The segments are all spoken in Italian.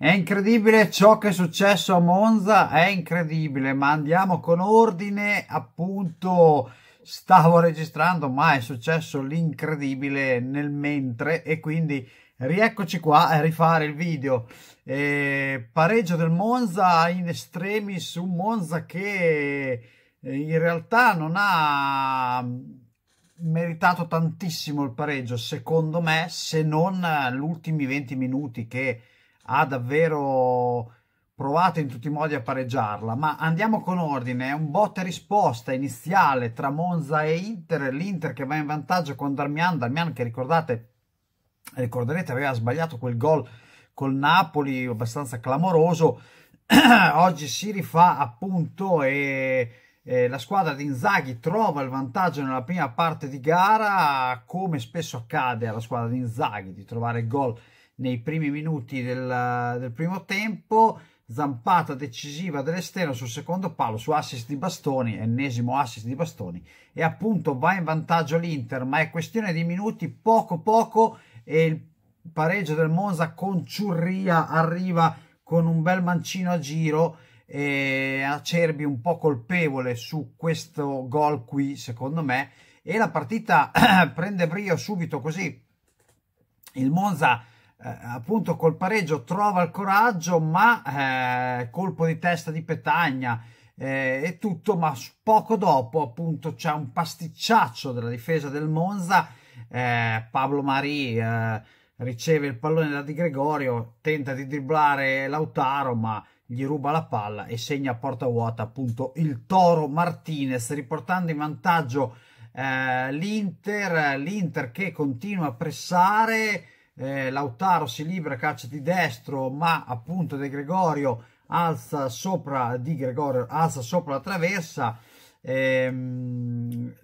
È incredibile ciò che è successo a Monza, è incredibile, ma andiamo con ordine, appunto stavo registrando, ma è successo l'incredibile nel mentre e quindi rieccoci qua a rifare il video. Eh, pareggio del Monza in estremis, un Monza che eh, in realtà non ha mm, meritato tantissimo il pareggio, secondo me, se non gli ultimi 20 minuti che ha davvero provato in tutti i modi a pareggiarla, ma andiamo con ordine, è un botta risposta iniziale tra Monza e Inter, l'Inter che va in vantaggio con Darmian, Darmian che ricordate, ricorderete aveva sbagliato quel gol col Napoli abbastanza clamoroso, oggi si rifà appunto e, e la squadra di Inzaghi trova il vantaggio nella prima parte di gara, come spesso accade alla squadra di Inzaghi di trovare il gol nei primi minuti del, del primo tempo zampata decisiva dell'esterno sul secondo palo su assist di Bastoni, ennesimo assist di Bastoni e appunto va in vantaggio l'Inter, ma è questione di minuti, poco poco e il pareggio del Monza con Ciurria arriva con un bel mancino a giro e Acerbi un po' colpevole su questo gol qui secondo me e la partita prende brio subito così il Monza eh, appunto col pareggio trova il coraggio, ma eh, colpo di testa di Petagna eh, e tutto, ma poco dopo appunto c'è un pasticciaccio della difesa del Monza, eh, Pablo Marì eh, riceve il pallone da Di Gregorio, tenta di dribblare Lautaro, ma gli ruba la palla e segna a porta vuota appunto il Toro Martinez, riportando in vantaggio eh, l'Inter, l'Inter che continua a pressare, eh, Lautaro si libera, caccia di destro, ma appunto De Gregorio alza sopra, di Gregorio alza sopra la traversa. Ehm,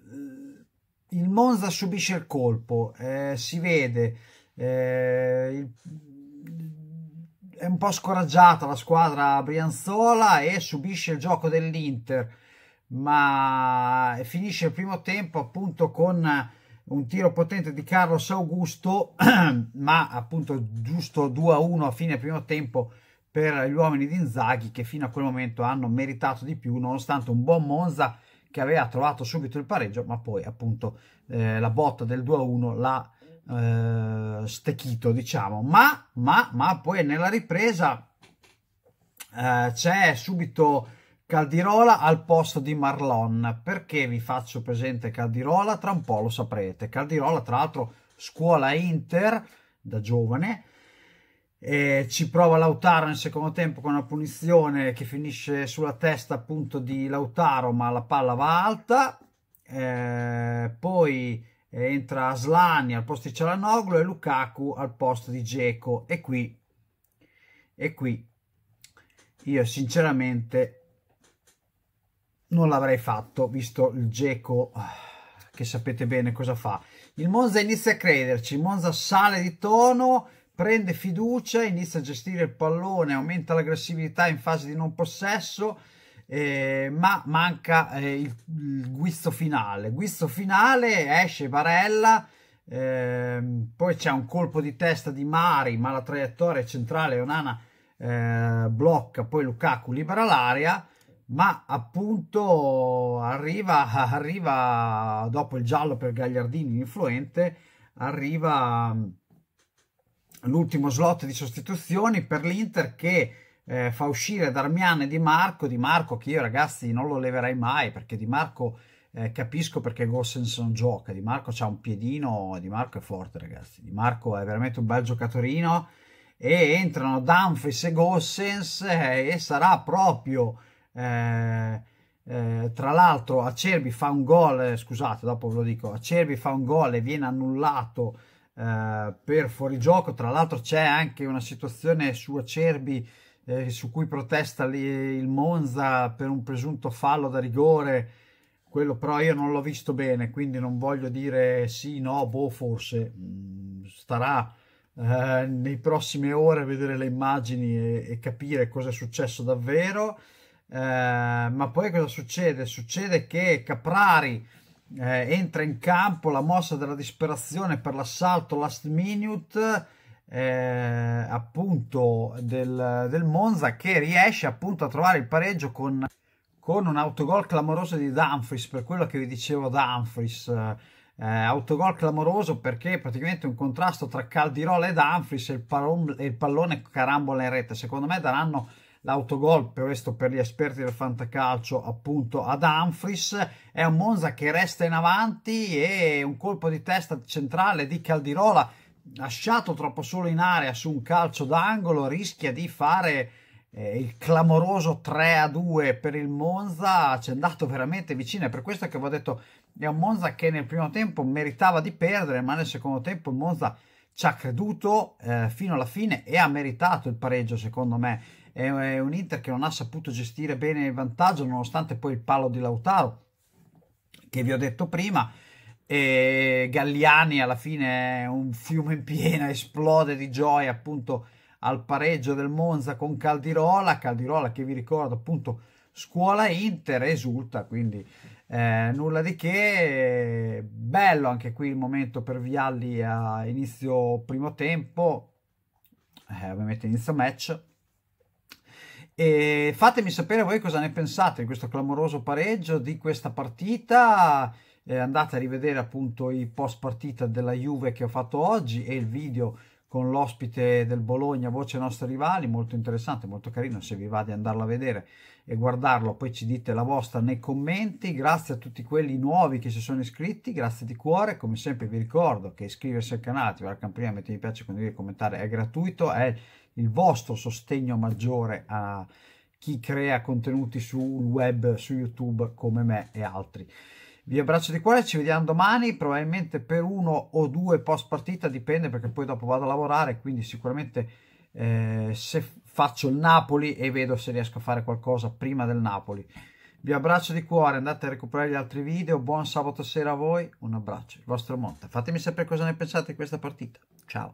il Monza subisce il colpo, eh, si vede, eh, il, è un po' scoraggiata la squadra brianzola e subisce il gioco dell'Inter, ma finisce il primo tempo appunto con un tiro potente di Carlos Augusto, ma appunto giusto 2-1 a fine primo tempo per gli uomini di Inzaghi che fino a quel momento hanno meritato di più nonostante un buon Monza che aveva trovato subito il pareggio, ma poi appunto eh, la botta del 2-1 l'ha eh, stecchito, diciamo. Ma, ma, ma poi nella ripresa eh, c'è subito Caldirola al posto di Marlon. Perché vi faccio presente Caldirola? Tra un po' lo saprete. Caldirola, tra l'altro, scuola Inter da giovane. Eh, ci prova Lautaro nel secondo tempo con una punizione che finisce sulla testa appunto di Lautaro, ma la palla va alta. Eh, poi eh, entra Slani al posto di Cialanoglu e Lukaku al posto di Geco. E qui, e qui, io sinceramente non l'avrei fatto, visto il Geco ah, che sapete bene cosa fa. Il Monza inizia a crederci, il Monza sale di tono, prende fiducia, inizia a gestire il pallone, aumenta l'aggressività in fase di non possesso, eh, ma manca eh, il, il, guizzo finale. Guizzo finale, esce Barella, eh, poi c'è un colpo di testa di Mari, ma la traiettoria centrale Onana eh, blocca, poi Lukaku libera l'aria ma appunto arriva, arriva dopo il giallo per Gagliardini influente, arriva mm, l'ultimo slot di sostituzioni per l'Inter che eh, fa uscire Darmian e Di Marco, Di Marco che io ragazzi non lo leverei mai perché Di Marco eh, capisco perché Gossens non gioca, Di Marco ha un piedino, Di Marco è forte ragazzi, Di Marco è veramente un bel giocatorino e entrano Dumfries e Gossens eh, e sarà proprio eh, eh, tra l'altro Acerbi fa un gol, eh, scusate dopo ve lo dico, Acerbi fa un gol e viene annullato eh, per fuorigioco, tra l'altro c'è anche una situazione su Acerbi su cui protesta il Monza per un presunto fallo da rigore quello però io non l'ho visto bene, quindi non voglio dire sì, no, boh, forse mm, starà eh, nei prossime ore a vedere le immagini e, e capire cosa è successo davvero. Eh, ma poi cosa succede? Succede che Caprari eh, entra in campo la mossa della disperazione per l'assalto last minute eh, appunto del, del, Monza che riesce appunto a trovare il pareggio con, con un autogol clamoroso di Dumfries per quello che vi dicevo Dumfries eh, autogol clamoroso perché praticamente un contrasto tra Caldirola e Dumfries e il, pallone carambola in rete secondo me daranno l'autogol per questo per gli esperti del fantacalcio appunto ad Humphries è un Monza che resta in avanti e un colpo di testa centrale di Caldirola lasciato troppo solo in area su un calcio d'angolo rischia di fare eh, il clamoroso 3 a 2 per il Monza ci è andato veramente vicino è per questo che vi ho detto è un Monza che nel primo tempo meritava di perdere ma nel secondo tempo il Monza ci ha creduto eh, fino alla fine e ha meritato il pareggio secondo me è, è un Inter che non ha saputo gestire bene il vantaggio nonostante poi il palo di Lautaro che vi ho detto prima e Galliani alla fine è un fiume in piena esplode di gioia appunto al pareggio del Monza con Caldirola Caldirola che vi ricordo appunto scuola Inter esulta quindi eh, nulla di che, bello anche qui il momento per Vialli a inizio primo tempo, eh, ovviamente inizio match. E fatemi sapere voi cosa ne pensate di questo clamoroso pareggio, di questa partita. Eh, andate a rivedere appunto i post partita della Juve che ho fatto oggi e il video con l'ospite del Bologna, Voce Nostri Rivali, molto interessante, molto carino, se vi va di andarlo a vedere e guardarlo, poi ci dite la vostra nei commenti, grazie a tutti quelli nuovi che si sono iscritti, grazie di cuore, come sempre vi ricordo che iscriversi al canale, attivare la campanella, mettere mi piace, condividere, commentare, è gratuito, è il vostro sostegno maggiore a chi crea contenuti sul web, su YouTube come me e altri. Vi abbraccio di cuore, ci vediamo domani, probabilmente per uno o due post partita, dipende perché poi dopo vado a lavorare, quindi sicuramente eh, se faccio il Napoli e vedo se riesco a fare qualcosa prima del Napoli. Vi abbraccio di cuore, andate a recuperare gli altri video, buon sabato sera a voi, un abbraccio, il vostro Monte. Fatemi sapere cosa ne pensate di questa partita. Ciao.